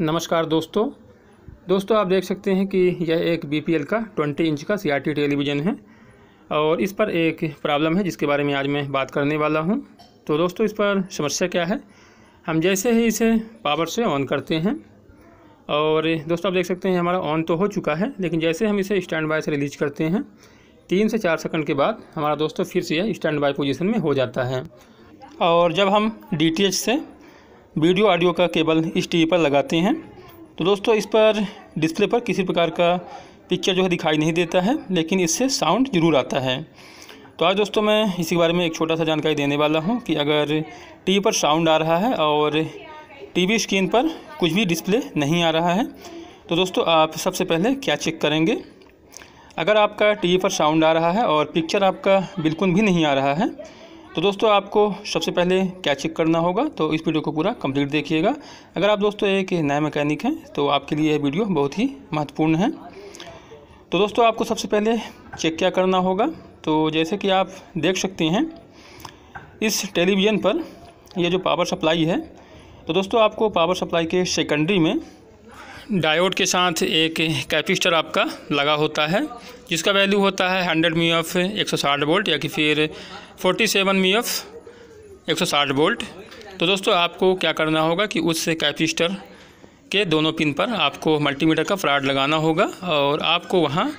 नमस्कार दोस्तों दोस्तों आप देख सकते हैं कि यह एक एल का 20 इंच का टी टेलीविज़न है और इस पर एक प्रॉब्लम है जिसके बारे में आज मैं बात करने वाला हूं तो दोस्तों इस पर समस्या क्या है हम जैसे ही इसे पावर से ऑन करते हैं और दोस्तों आप देख सकते हैं हमारा ऑन तो हो चुका है लेकिन जैसे हम इसे स्टैंड बाय से रिलीज करते हैं तीन से चार सेकंड के बाद हमारा दोस्तों फिर से यह स्टैंड बाय पोजिशन में हो जाता है और जब हम डी से वीडियो ऑडियो का केबल इस टी पर लगाते हैं तो दोस्तों इस पर डिस्प्ले पर किसी प्रकार का पिक्चर जो है दिखाई नहीं देता है लेकिन इससे साउंड ज़रूर आता है तो आज दोस्तों मैं इसी बारे में एक छोटा सा जानकारी देने वाला हूँ कि अगर टी पर साउंड आ रहा है और टीवी स्क्रीन पर कुछ भी डिस्प्ले नहीं आ रहा है तो दोस्तों आप सबसे पहले क्या चेक करेंगे अगर आपका टीवी पर साउंड आ रहा है और पिक्चर आपका बिल्कुल भी नहीं आ रहा है तो दोस्तों आपको सबसे पहले क्या चेक करना होगा तो इस वीडियो को पूरा कंप्लीट देखिएगा अगर आप दोस्तों एक नए मैकेनिक हैं तो आपके लिए यह वीडियो बहुत ही महत्वपूर्ण है तो दोस्तों आपको सबसे पहले चेक क्या करना होगा तो जैसे कि आप देख सकते हैं इस टेलीविज़न पर यह जो पावर सप्लाई है तो दोस्तों आपको पावर सप्लाई के सेकेंडरी में डायोड के साथ एक कैपिस्टर आपका लगा होता है जिसका वैल्यू होता है हंड्रेड मी ऑफ एक सौ साठ वोल्ट या कि फिर फोर्टी सेवन मी ऑफ एक सौ साठ वोल्ट तो दोस्तों आपको क्या करना होगा कि उस कैपिस्टर के दोनों पिन पर आपको मल्टीमीटर का फ्राड लगाना होगा और आपको वहाँ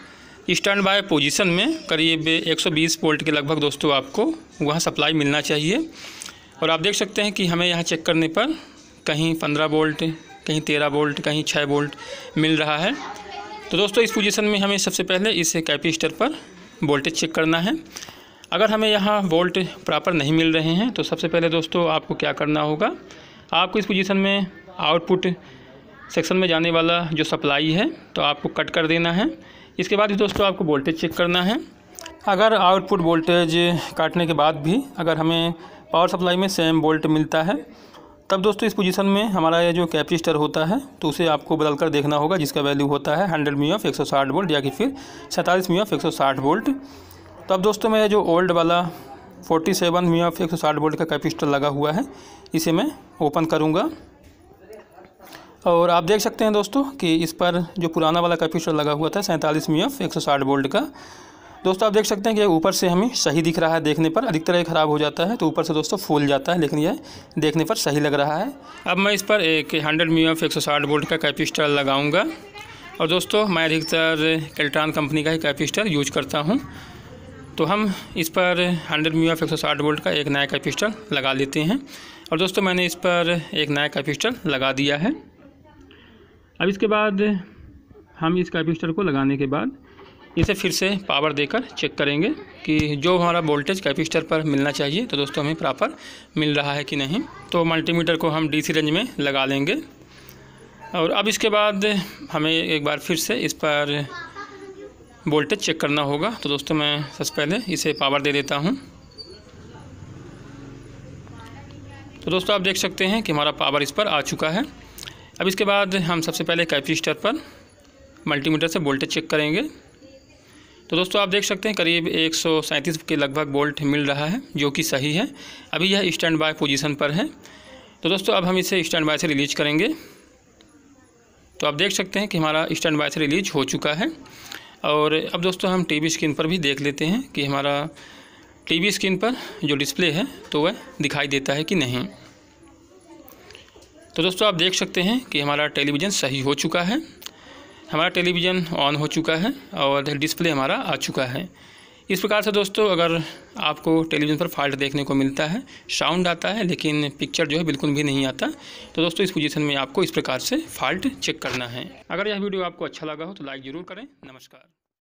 स्टैंड बाय पोजीशन में करीब 120 वोल्ट के लगभग दोस्तों आपको वहाँ सप्लाई मिलना चाहिए और आप देख सकते हैं कि हमें यहाँ चेक करने पर कहीं 15 वोल्ट कहीं तेरह वोल्ट कहीं छः वोल्ट मिल रहा है तो दोस्तों इस पोजीशन में हमें सबसे पहले इस कैपेसिटर पर वोल्टेज चेक करना है अगर हमें यहाँ वोल्ट प्रॉपर नहीं मिल रहे हैं तो सबसे पहले दोस्तों आपको क्या करना होगा आपको इस पोजीशन में आउटपुट सेक्शन में जाने वाला जो सप्लाई है तो आपको कट कर देना है इसके बाद दोस्तों आपको वोल्टेज चेक करना है अगर आउटपुट वोल्टेज काटने के बाद भी अगर हमें पावर सप्लाई में सेम वोल्ट मिलता है तब दोस्तों इस पोजीशन में हमारा ये जो कैपेसिटर होता है तो उसे आपको बदल कर देखना होगा जिसका वैल्यू होता है हंड्रेड मी ऑफ एक वोल्ट या कि फिर सैंतालीस मी ऑफ एक वोल्ट तो अब दोस्तों मैं जो ओल्ड वाला फोर्टी सेवन मी ऑफ एक वोल्ट का कैपेसिटर लगा हुआ है इसे मैं ओपन करूँगा और आप देख सकते हैं दोस्तों कि इस पर जो पुराना वाला कैपेसिटर लगा हुआ था सैंतालीस मी ऑफ एक वोल्ट का दोस्तों आप देख सकते हैं कि ऊपर से हमें सही दिख रहा है देखने पर अधिकतर ये ख़राब हो जाता है तो ऊपर से दोस्तों फूल जाता है लेकिन यह देखने पर सही लग रहा है अब मैं इस पर एक हंड्रेड मी एफ एक वोल्ट का कैपिस्टर लगाऊँगा और दोस्तों मैं अधिकतर कैल्ट्रान कंपनी का ही कैपिस्टर यूज करता हूँ तो हम इस पर 100 मी एफ एक वोल्ट का एक नया कैपिस्टल लगा लेते हैं और दोस्तों मैंने इस पर एक नया कैपिस्टल लगा दिया है अब इसके बाद हम इस कैपिस्टल को लगाने के बाद इसे फिर से पावर देकर चेक करेंगे कि जो हमारा वोल्टेज कैपेसिटर पर मिलना चाहिए तो दोस्तों हमें प्रॉपर मिल रहा है कि नहीं तो मल्टीमीटर को हम डीसी रेंज में लगा लेंगे और अब इसके बाद हमें एक बार फिर से इस पर वोल्टेज चेक करना होगा तो दोस्तों मैं सबसे पहले इसे पावर दे देता हूँ तो दोस्तों आप देख सकते हैं कि हमारा पावर इस पर आ चुका है अब इसके बाद हम सबसे पहले कैपेसिटर पर मल्टीमीटर से वोल्टेज चेक करेंगे तो दोस्तों आप देख सकते हैं करीब एक के लगभग बोल्ट मिल रहा है जो कि सही है अभी यह स्टैंड बाय पोजिशन पर है तो दोस्तों अब हम इसे स्टैंड बाय से रिलीज करेंगे तो आप देख सकते हैं कि हमारा स्टैंड बाय से रिलीज हो चुका है और अब दोस्तों हम टीवी स्क्रीन पर भी देख लेते हैं कि हमारा टीवी स्क्रीन पर जो डिस्प्ले है तो वह दिखाई देता है कि नहीं तो दोस्तों आप देख सकते हैं कि हमारा टेलीविज़न सही हो चुका है हमारा टेलीविज़न ऑन हो चुका है और डिस्प्ले हमारा आ चुका है इस प्रकार से दोस्तों अगर आपको टेलीविज़न पर फॉल्ट देखने को मिलता है साउंड आता है लेकिन पिक्चर जो है बिल्कुल भी नहीं आता तो दोस्तों इस पोजीशन में आपको इस प्रकार से फॉल्ट चेक करना है अगर यह वीडियो आपको अच्छा लगा हो तो लाइक ज़रूर करें नमस्कार